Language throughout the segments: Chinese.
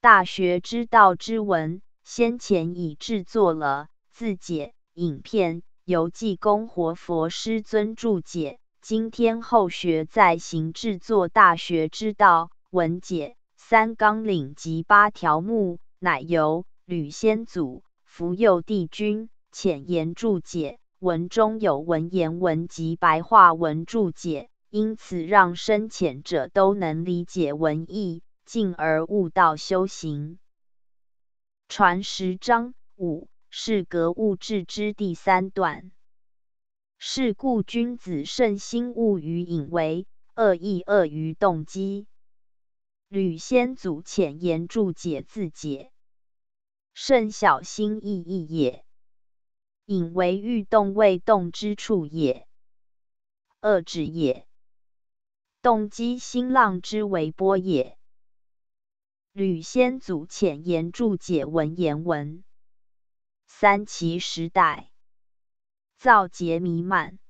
大学之道之文，先前已制作了字解影片，由济公活佛师尊注解。今天后学再行制作大学之道文解三纲领及八条目，乃由吕先祖福佑帝君浅言注解，文中有文言文及白话文注解，因此让深浅者都能理解文意。进而悟道修行。传十章五是格物致知第三段。是故君子慎心勿于隐微，恶意恶于动机。吕先祖浅言注解自解，慎小心翼翼也。隐为欲动未动之处也，恶志也。动机新浪之为波也。吕先祖浅言注解文言文。三齐时代，造劫弥漫，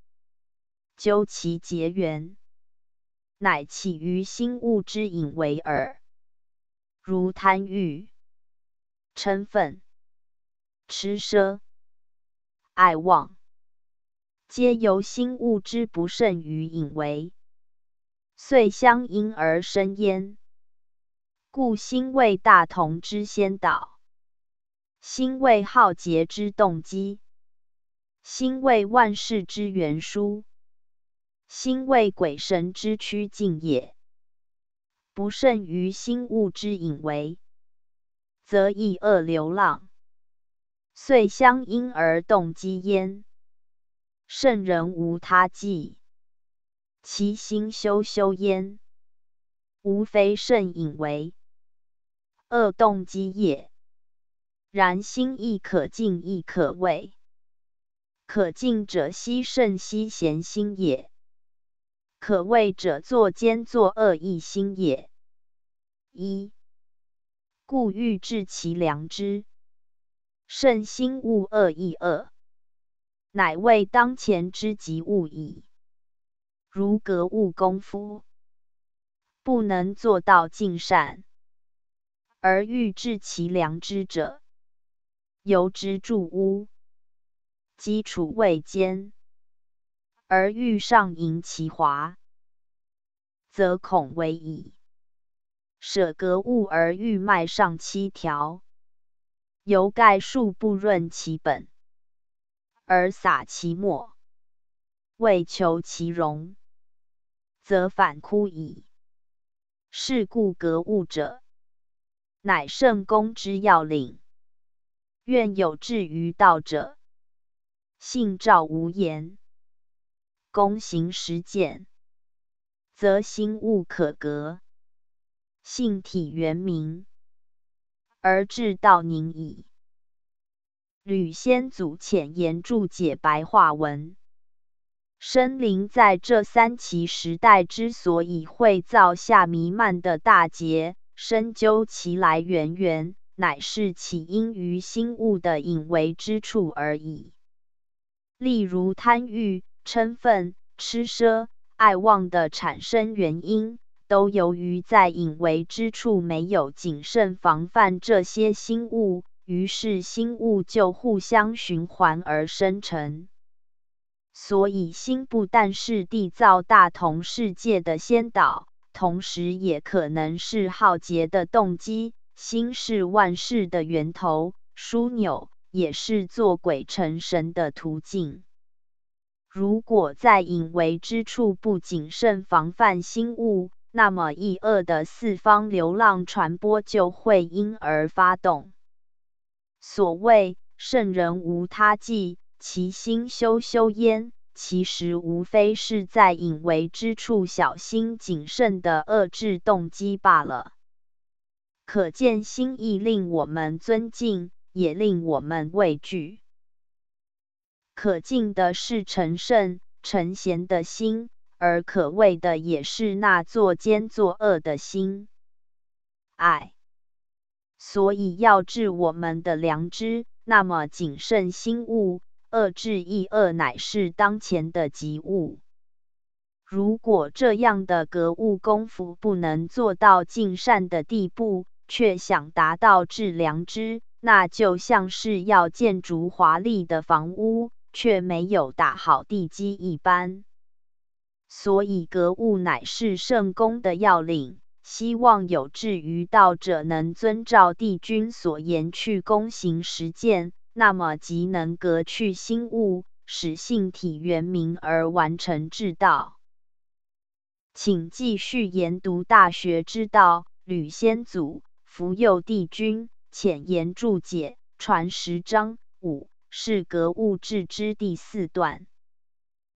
究其结缘，乃起于心物之引为耳。如贪欲、嗔忿、痴奢、爱妄，皆由心物之不胜于引为，遂相因而生焉。故心为大同之先导，心为浩劫之动机，心为万事之源殊心为鬼神之趋近也。不甚于心物之隐为，则易恶流浪，遂相因而动机焉。圣人无他计，其心修修焉，无非圣隐为。恶动机也，然心亦可静亦可畏。可敬者，悉甚悉贤心也；可畏者，作奸作恶意心也。一，故欲治其良知，慎心勿恶，亦恶，乃为当前之急务矣。如格物功夫，不能做到尽善。而欲治其良知者，由之住屋，基础未坚，而欲上盈其华，则恐为矣。舍格物而欲迈上七条，犹盖树不润其本，而撒其末，为求其荣，则反枯矣。是故格物者。乃圣功之要领，愿有志于道者，信照无言，躬行实践，则心物可革。性体圆明，而至道宁矣。吕先祖浅言注解白话文，生灵在这三奇时代之所以会造下弥漫的大劫。深究其来源，源乃是起因于心物的引为之处而已。例如贪欲、嗔忿、痴奢、爱妄的产生原因，都由于在引为之处没有谨慎防范这些心物，于是心物就互相循环而生成。所以心不但是缔造大同世界的先导。同时，也可能是浩劫的动机。心是万事的源头、枢纽，也是做鬼成神的途径。如果在隐为之处不谨慎防范心物，那么异恶的四方流浪传播就会因而发动。所谓圣人无他计，其心修修焉。其实无非是在隐为之处小心谨慎的遏制动机罢了。可见，心意令我们尊敬，也令我们畏惧。可敬的是陈圣、陈贤的心，而可畏的也是那作奸作恶的心。唉，所以要治我们的良知，那么谨慎心物。恶治易恶，乃是当前的急务。如果这样的格物功夫不能做到尽善的地步，却想达到治良知，那就像是要建筑华丽的房屋，却没有打好地基一般。所以，格物乃是圣功的要领。希望有志于道者能遵照帝君所言去躬行实践。那么即能隔去心物，使性体原明而完成至道。请继续研读《大学之道》，吕先祖、福佑帝君浅言注解传十章五，是格物致知第四段。